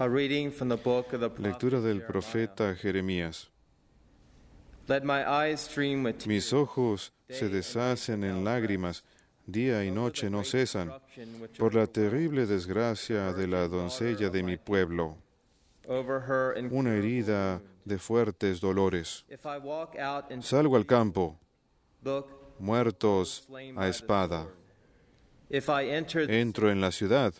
Lectura del profeta Jeremías. Mis ojos se deshacen en lágrimas, día y noche no cesan, por la terrible desgracia de la doncella de mi pueblo, una herida de fuertes dolores. Salgo al campo, muertos a espada. Entro en la ciudad,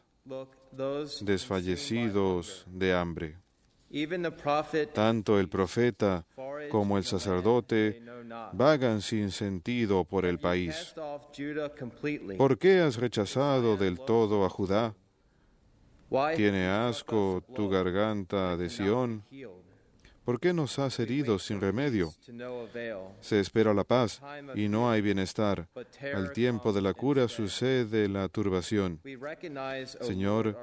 desfallecidos de hambre. Tanto el profeta como el sacerdote vagan sin sentido por el país. ¿Por qué has rechazado del todo a Judá? Tiene asco tu garganta de Sión ¿Por qué nos has herido sin remedio? Se espera la paz y no hay bienestar. Al tiempo de la cura sucede la turbación. Señor,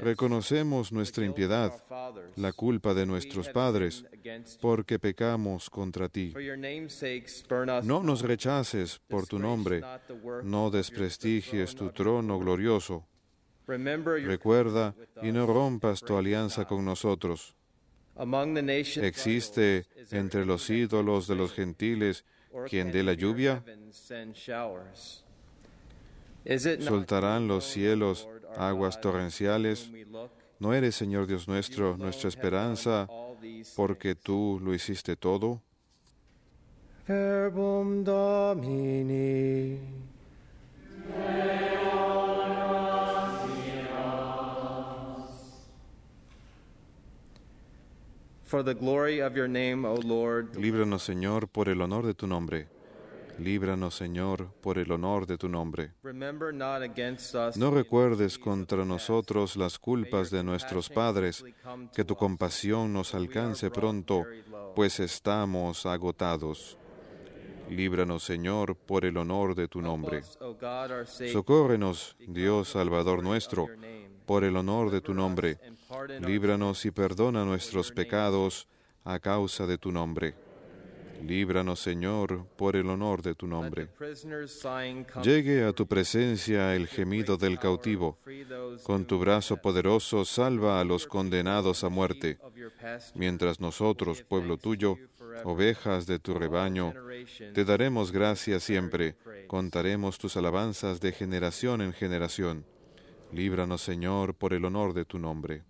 reconocemos nuestra impiedad, la culpa de nuestros padres, porque pecamos contra ti. No nos rechaces por tu nombre, no desprestigies tu trono glorioso. Recuerda y no rompas tu alianza con nosotros. Existe entre los ídolos de los gentiles quien dé la lluvia. Soltarán los cielos aguas torrenciales. ¿No eres, Señor Dios nuestro, nuestra esperanza, porque tú lo hiciste todo? Verbum Líbranos, Señor, por el honor de tu nombre. Líbranos, Señor, por el honor de tu nombre. No recuerdes contra nosotros las culpas de nuestros padres, que tu compasión nos alcance pronto, pues estamos agotados. Líbranos, Señor, por el honor de tu nombre. Socórrenos, Dios Salvador nuestro, por el honor de tu nombre. Líbranos y perdona nuestros pecados a causa de tu nombre. Líbranos, Señor, por el honor de tu nombre. Llegue a tu presencia el gemido del cautivo. Con tu brazo poderoso salva a los condenados a muerte, mientras nosotros, pueblo tuyo, ovejas de tu rebaño, te daremos gracias siempre, contaremos tus alabanzas de generación en generación. Líbranos, Señor, por el honor de tu nombre.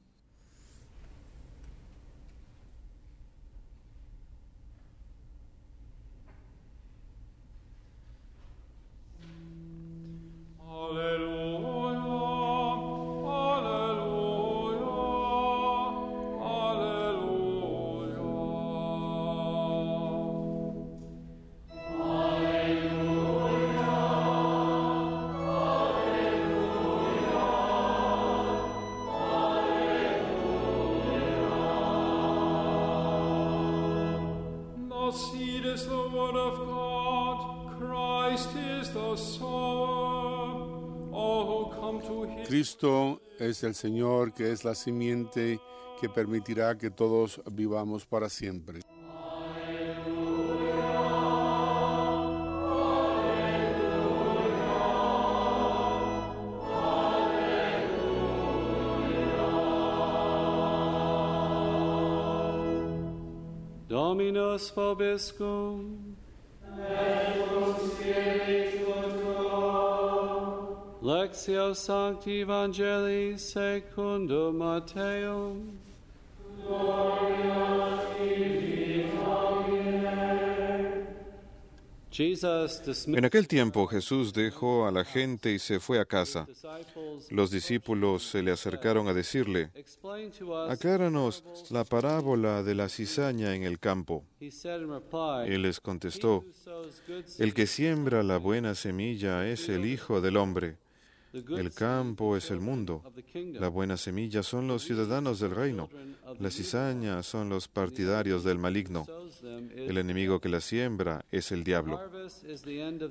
Cristo es el Señor que es la simiente que permitirá que todos vivamos para siempre. Dominus vobiscum. En aquel tiempo Jesús dejó a la gente y se fue a casa. Los discípulos se le acercaron a decirle, acláranos la parábola de la cizaña en el campo. Él les contestó, el que siembra la buena semilla es el Hijo del Hombre. El campo es el mundo. La buena semilla son los ciudadanos del reino. La cizañas son los partidarios del maligno. El enemigo que la siembra es el diablo.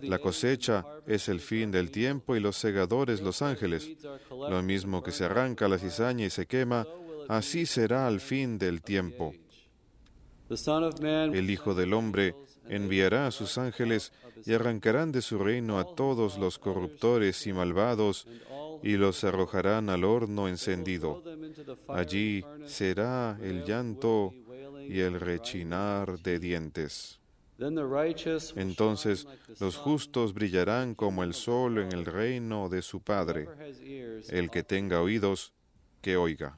La cosecha es el fin del tiempo y los segadores los ángeles. Lo mismo que se arranca la cizaña y se quema, así será el fin del tiempo. El Hijo del Hombre enviará a sus ángeles y arrancarán de su reino a todos los corruptores y malvados y los arrojarán al horno encendido. Allí será el llanto y el rechinar de dientes. Entonces los justos brillarán como el sol en el reino de su Padre. El que tenga oídos, que oiga.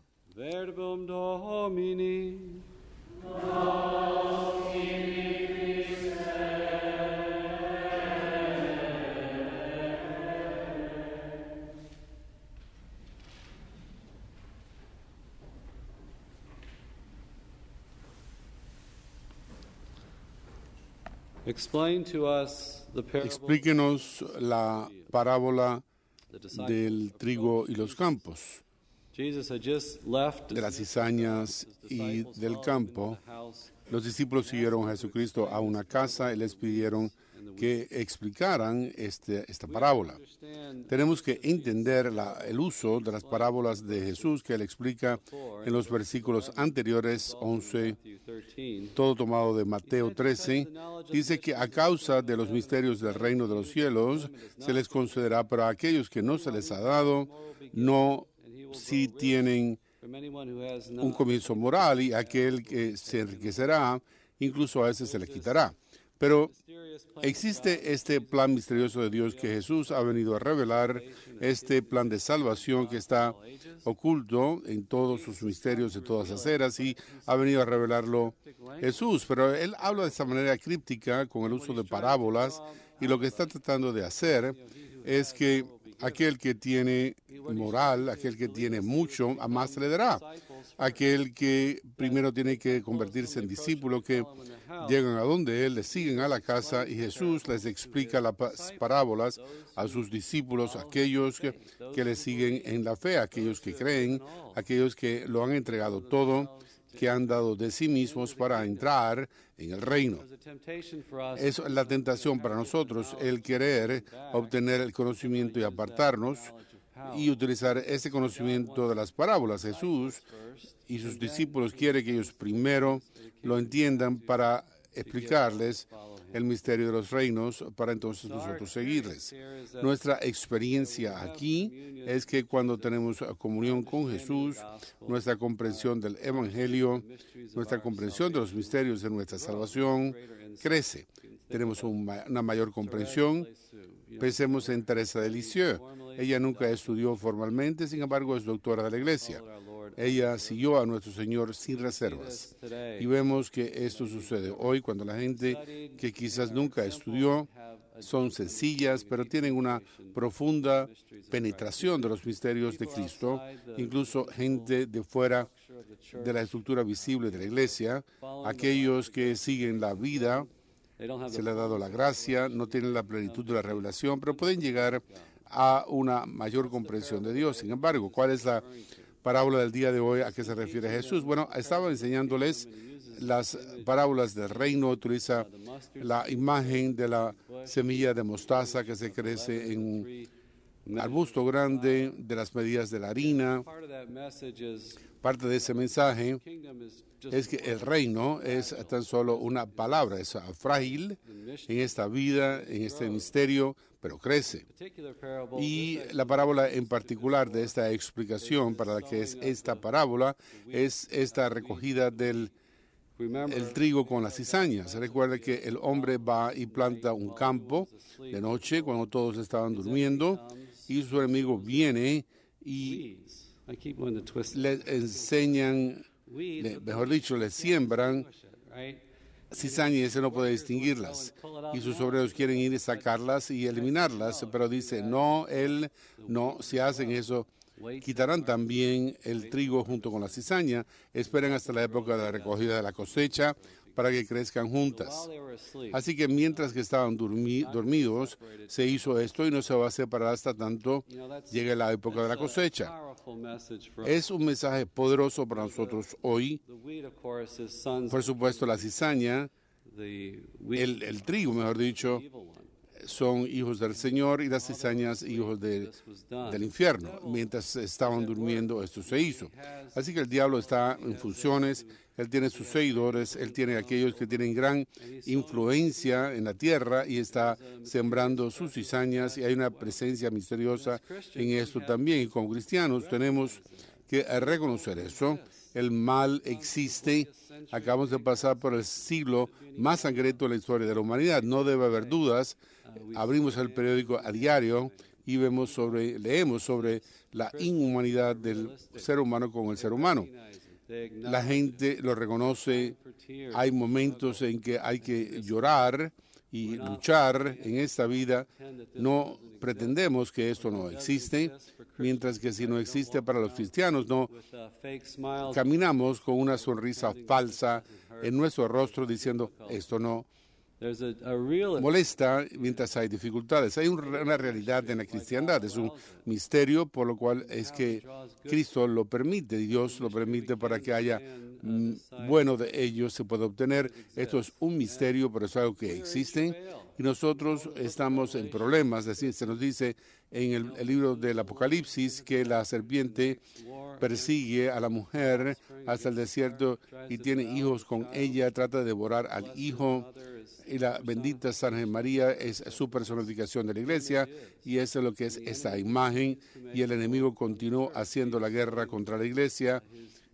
Explíquenos la parábola del trigo y los campos, de las cizañas y del campo. Los discípulos siguieron a Jesucristo a una casa y les pidieron que explicaran este, esta parábola. Tenemos que entender el uso de las parábolas de Jesús que él explica en los versículos anteriores, 11, todo tomado de Mateo 13. Dice que a causa de los misterios del reino de los cielos se les concederá, pero a aquellos que no se les ha dado, no si tienen un comienzo moral y aquel que se enriquecerá, incluso a ese se le quitará. Pero existe este plan misterioso de Dios que Jesús ha venido a revelar, este plan de salvación que está oculto en todos sus misterios de todas las eras y ha venido a revelarlo Jesús. Pero él habla de esta manera críptica con el uso de parábolas y lo que está tratando de hacer es que aquel que tiene moral, aquel que tiene mucho, a más le dará aquel que primero tiene que convertirse en discípulo, que llegan a donde Él, le siguen a la casa y Jesús les explica las parábolas a sus discípulos, aquellos que, le siguen en la fe, aquellos que creen, aquellos que lo han entregado todo que han dado de sí mismos para entrar en el reino. Es la tentación para nosotros el querer obtener el conocimiento y apartarnos y utilizar ese conocimiento de las parábolas. Jesús y sus discípulos quiere que ellos primero lo entiendan para explicarles el misterio de los reinos para entonces nosotros seguirles. Nuestra experiencia aquí es que cuando tenemos comunión con Jesús, nuestra comprensión del Evangelio, nuestra comprensión de los misterios de nuestra salvación crece. Tenemos una mayor comprensión. Pensemos en Teresa de Lisieux ella nunca estudió formalmente, sin embargo es doctora de la iglesia. Ella siguió a nuestro Señor sin reservas. Y vemos que esto sucede hoy cuando la gente que quizás nunca estudió son sencillas, pero tienen una profunda penetración de los misterios de Cristo. Incluso gente de fuera de la estructura visible de la iglesia, aquellos que siguen la vida, se le ha dado la gracia, no tienen la plenitud de la revelación, pero pueden llegar a una mayor comprensión de Dios. Sin embargo, ¿cuál es la parábola del día de hoy a que se refiere Jesús? Bueno, estaba enseñándoles las parábolas del reino, utiliza la imagen de la semilla de mostaza que se crece en un arbusto grande, de las medidas de la harina. Parte de ese mensaje es que el reino es tan solo una palabra, es frágil en esta vida, en este misterio, pero crece. Y la parábola en particular de esta explicación para la que es esta parábola es esta recogida del el trigo con las cizañas. Recuerda que el hombre va y planta un campo de noche cuando todos estaban durmiendo y su enemigo viene y le enseñan mejor dicho, le siembran cizaña y ese no puede distinguirlas. Y sus obreros quieren ir y sacarlas y eliminarlas, pero dice, no, él no, si hacen eso, quitarán también el trigo junto con la cizaña, esperan hasta la época de la recogida de la cosecha, para que crezcan juntas. Así que mientras que estaban dormidos, se hizo esto y no se va a separar hasta tanto llegue la época de la cosecha. Es un mensaje poderoso para nosotros hoy. Por supuesto, la cizaña, el trigo, mejor dicho, son hijos del Señor y las cizañas hijos del infierno. Mientras estaban durmiendo esto se hizo. Así que el diablo está en funciones, él tiene sus seguidores, él tiene aquellos que tienen gran influencia en la tierra y está sembrando sus cizañas y hay una presencia misteriosa en esto también. Y como cristianos tenemos que reconocer eso. El mal existe. Acabamos de pasar por el siglo más sangreto de la historia de la humanidad. No debe haber dudas abrimos el periódico a diario y vemos sobre, leemos sobre la inhumanidad del ser humano con el ser humano. La gente lo reconoce, hay momentos en que hay que llorar y luchar en esta vida. No pretendemos que esto no existe, mientras que si no existe para los cristianos, no uh, caminamos con una sonrisa falsa en nuestro rostro diciendo esto no molesta mientras hay dificultades. Hay una realidad en la cristiandad, es un misterio por lo cual es que Cristo lo permite, Dios lo permite para que haya mm, bueno de ellos se pueda obtener. Esto es un misterio, pero es algo que existe y nosotros estamos en problemas. Así se nos dice en el, libro del Apocalipsis que la serpiente persigue a la mujer hasta el desierto y tiene hijos con ella, trata de devorar al hijo. Y la bendita San María es su personificación de la iglesia y eso es lo que es esa imagen. Y el enemigo continuó haciendo la guerra contra la iglesia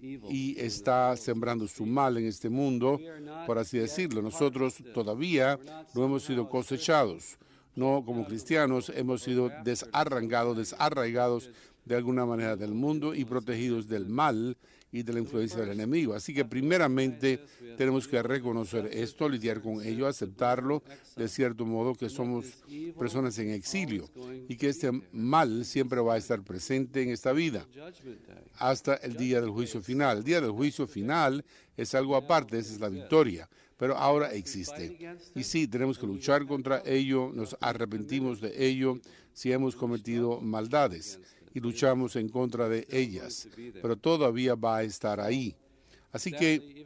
y está sembrando su mal en este mundo, por así decirlo. Nosotros todavía no hemos sido cosechados no, como cristianos hemos sido desarrangados, desarraigados de alguna manera del mundo y protegidos del mal y de la influencia del enemigo. Así que primeramente tenemos que reconocer esto, lidiar con ello, aceptarlo de cierto modo que somos personas en exilio y que este mal siempre va a estar presente en esta vida hasta el día del juicio final. El día del juicio final es algo aparte, esa es la victoria pero ahora existe. Y sí, tenemos que luchar contra ello, nos arrepentimos de ello si hemos cometido maldades y luchamos en contra de ellas, pero todavía va a estar ahí. Así que,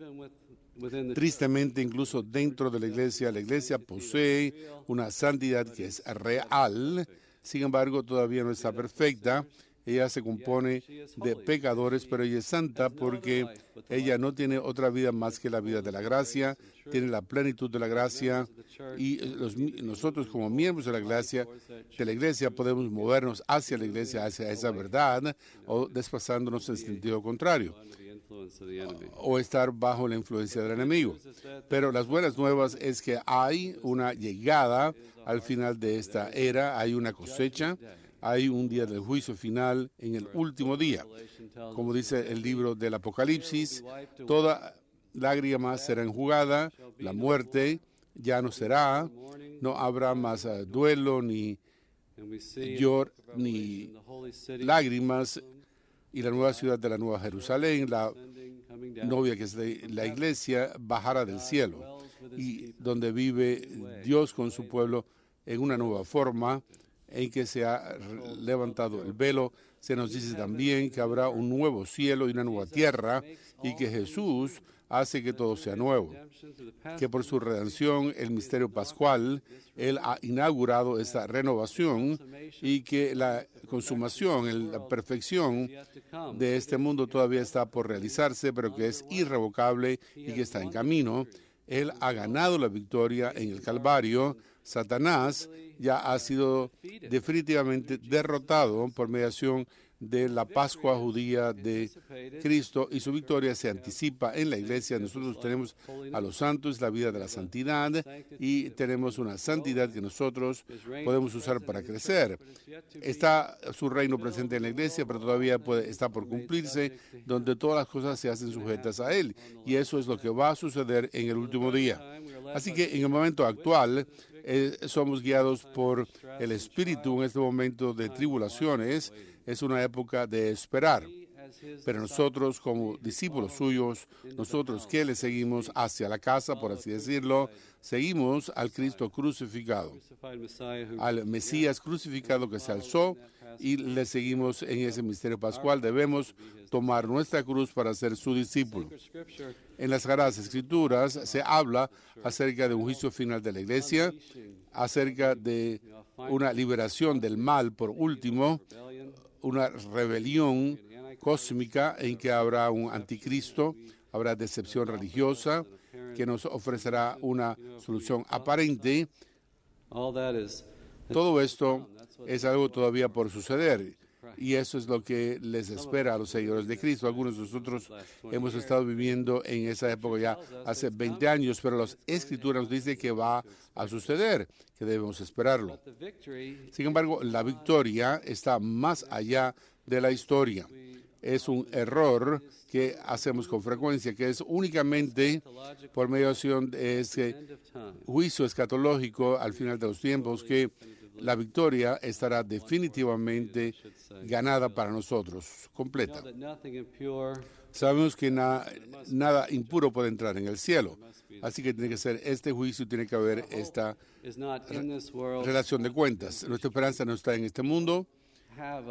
tristemente, incluso dentro de la iglesia, la iglesia posee una santidad que es real, sin embargo, todavía no está perfecta ella se compone de pecadores, pero ella es santa porque ella no tiene otra vida más que la vida de la gracia, tiene la plenitud de la gracia y eh, nosotros como miembros de la gracia, de la iglesia podemos movernos hacia la iglesia, hacia esa verdad o desplazándonos en sentido contrario o estar bajo la influencia del enemigo. Pero las buenas nuevas es que hay una llegada al final de esta era, hay una cosecha hay un día del juicio final en el último día. Como dice el libro del Apocalipsis, toda lágrima será enjugada, la muerte ya no será, no habrá más ah, duelo, ni llor, ni lágrimas, y la nueva ciudad de la Nueva Jerusalén, la novia que es la iglesia, bajará del cielo, y donde vive Dios con su pueblo en una nueva forma, en que se ha levantado el velo. Se nos dice también que habrá un nuevo cielo y una nueva tierra y que Jesús hace que todo sea nuevo, que por su redención, el misterio pascual, Él ha inaugurado esta renovación y que la consumación, la perfección de este mundo todavía está por realizarse, pero que es irrevocable y que está en camino. Él ha ganado la victoria en el Calvario Satanás ya ha sido definitivamente derrotado por mediación de la Pascua judía de Cristo y su victoria se anticipa en la iglesia. Nosotros tenemos a los santos la vida de la santidad y tenemos una santidad que nosotros podemos usar para crecer. Está su reino presente en la iglesia, pero todavía está por cumplirse, donde todas las cosas se hacen sujetas a él. Y eso es lo que va a suceder en el último día. Así que en el momento actual eh, somos guiados por el Espíritu en este momento de tribulaciones. Es una época de esperar. Pero nosotros como discípulos suyos, nosotros que le seguimos hacia la casa, por así decirlo, seguimos al Cristo crucificado, al Mesías crucificado que se alzó y le seguimos en ese misterio pascual. Debemos tomar nuestra cruz para ser su discípulo. En las Sagradas Escrituras se habla acerca de un juicio final de la iglesia, acerca de una liberación del mal, por último, una rebelión cósmica en que habrá un anticristo, habrá decepción religiosa que nos ofrecerá una solución aparente. Todo esto es algo todavía por suceder. Y eso es lo que les espera a los seguidores de Cristo. Algunos de nosotros hemos estado viviendo en esa época ya hace 20 años, pero las escrituras nos dicen que va a suceder, que debemos esperarlo. Sin embargo, la victoria está más allá de la historia es un error que hacemos con frecuencia, que es únicamente por medio de ese eh, juicio escatológico al final de los tiempos que la victoria estará definitivamente ganada para nosotros, completa. Sabemos que nada impuro puede entrar en el cielo, así que tiene que ser este juicio tiene que haber esta relación de cuentas. Nuestra esperanza no está en este mundo,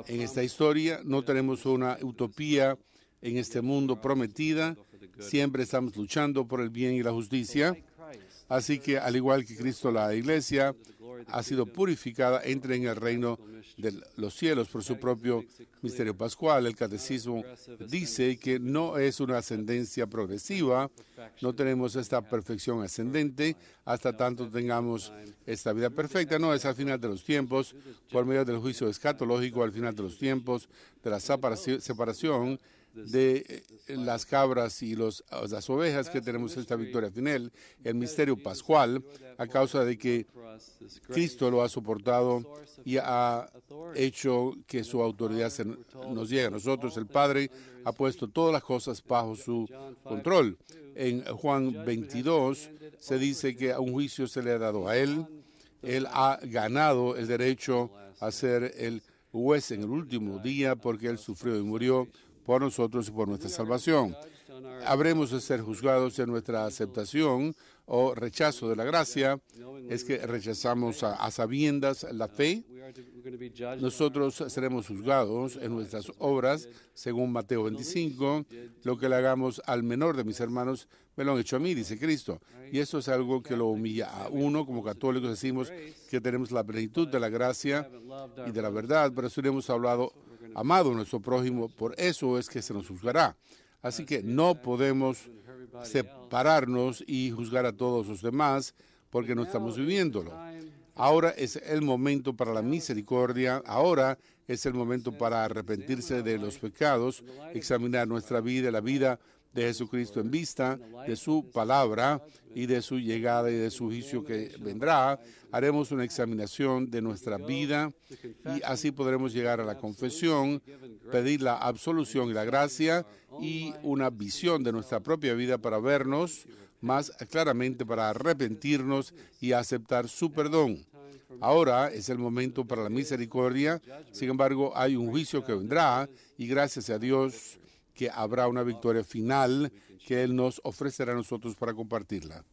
en esta historia no tenemos una utopía en este mundo prometida. Siempre estamos luchando por el bien y la justicia. Así que, al igual que Cristo, la iglesia ha sido purificada entre en el reino de los cielos por su propio misterio pascual. El catecismo dice que no es una ascendencia progresiva, no tenemos esta perfección ascendente hasta tanto tengamos esta vida perfecta, no es al final de los tiempos, por medio del juicio escatológico, al final de los tiempos, de la separación de eh, las cabras y las ovejas que tenemos esta victoria final, el misterio pascual, a causa de que Cristo lo ha soportado y ha hecho que su autoridad nos llegue a nosotros. El Padre ha puesto todas las cosas bajo su control. En Juan 22 se dice que a un juicio se le ha dado a él. Él ha ganado el derecho a ser el juez en el último día porque él sufrió y murió por nosotros y por nuestra salvación. Habremos de ser juzgados en nuestra aceptación o rechazo de la gracia, es que rechazamos a, sabiendas la fe. Nosotros seremos juzgados en nuestras obras, según Mateo 25, lo que le hagamos al menor de mis hermanos, me lo han hecho a mí, dice Cristo. Y eso es algo que lo humilla a uno. Como católicos decimos que tenemos la plenitud de la gracia y de la verdad, pero si le hemos hablado amado nuestro prójimo, por eso es que se nos juzgará. Así que no podemos separarnos y juzgar a todos los demás porque no estamos viviéndolo. Ahora es el momento para la misericordia, ahora es el momento para arrepentirse de los pecados, examinar nuestra vida, la vida de Jesucristo en vista, de su palabra y de su llegada y de su juicio que vendrá, haremos una examinación de nuestra vida y así podremos llegar a la confesión, pedir la absolución y la gracia y una visión de nuestra propia vida para vernos más claramente, para arrepentirnos y aceptar su perdón. Ahora es el momento para la misericordia, sin embargo hay un juicio que vendrá y gracias a Dios que habrá una victoria final que Él nos ofrecerá a nosotros para compartirla.